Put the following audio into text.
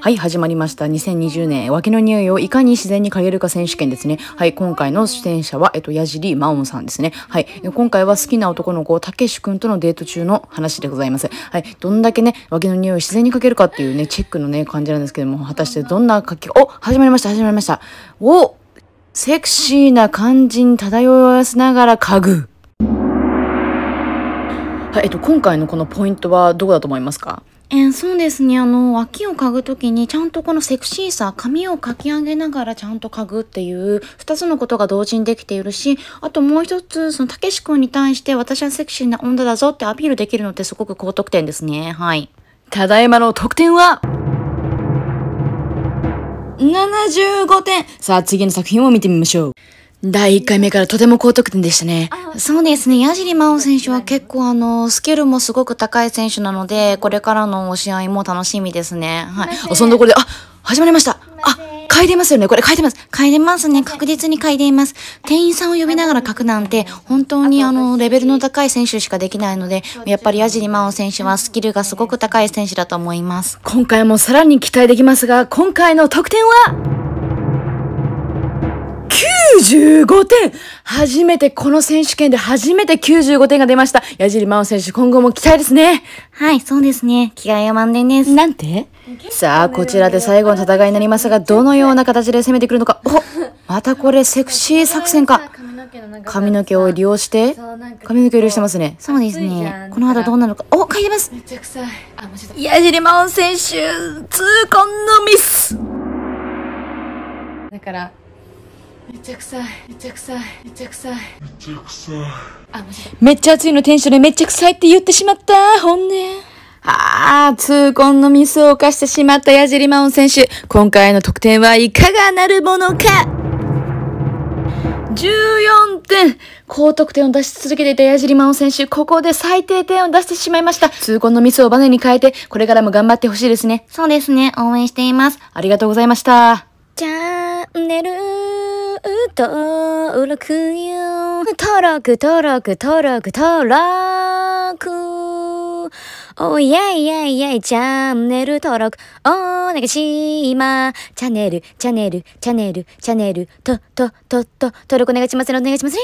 はい、始まりました。2020年、脇の匂いをいかに自然に嗅げるか選手権ですね。はい、今回の出演者は、えっと、矢尻真央さんですね。はい、今回は好きな男の子、たけし君とのデート中の話でございます。はい、どんだけね、脇の匂いを自然に嗅げるかっていうね、チェックのね、感じなんですけども、果たしてどんな書き、お始まりました、始まりました。おセクシーな感じに漂わせながら嗅ぐ。はい、えっと、今回のこのポイントはどこだと思いますかえー、そうですねあの脇を嗅ぐ時にちゃんとこのセクシーさ髪をかき上げながらちゃんと嗅ぐっていう2つのことが同時にできているしあともう一つそのたけし君に対して私はセクシーな女だぞってアピールできるのってすごく高得点ですねはいただいまの得点は75点さあ次の作品を見てみましょう第1回目からとても高得点でしたね。そうですね。矢尻真央選手は結構あの、スキルもすごく高い選手なので、これからの試合も楽しみですね。はい。あ、そんなところで、あ、始まりました。あ、書いてますよね。これ書いてます。書いてますね。確実に書いています。店員さんを呼びながら書くなんて、本当にあの、レベルの高い選手しかできないので、やっぱり矢尻真央選手はスキルがすごく高い選手だと思います。今回もさらに期待できますが、今回の得点は95点初めて、この選手権で初めて95点が出ました。矢尻真央選手、今後も期待ですね。はい、そうですね。気概は満点です。なんてさあ、こちらで最後の戦いになりますが、どのような形で攻めてくるのか。おまたこれ、セクシー作戦か。髪の毛を利用して髪の毛を利用してますねそうですねこの後どうなるかお書いてますめちゃい矢尻真央選手痛恨のミスだからめっちゃ臭いめっちゃ臭いめっちゃ臭いめっちゃ臭いあめっちゃ暑いのテンションでめっちゃ臭いって言ってしまった本音ああ、痛恨のミスを犯してしまった矢尻真央選手。今回の得点はいかがなるものか !14 点高得点を出し続けていた矢尻真央選手、ここで最低点を出してしまいました。痛恨のミスをバネに変えて、これからも頑張ってほしいですね。そうですね、応援しています。ありがとうございました。チャンネル登録よ登録登録登録登録おいやいやいやいチャンネル登録お願いしますチャンネルチャンネルチャンネルチャンネルとととと登録お願いしますお願いしますね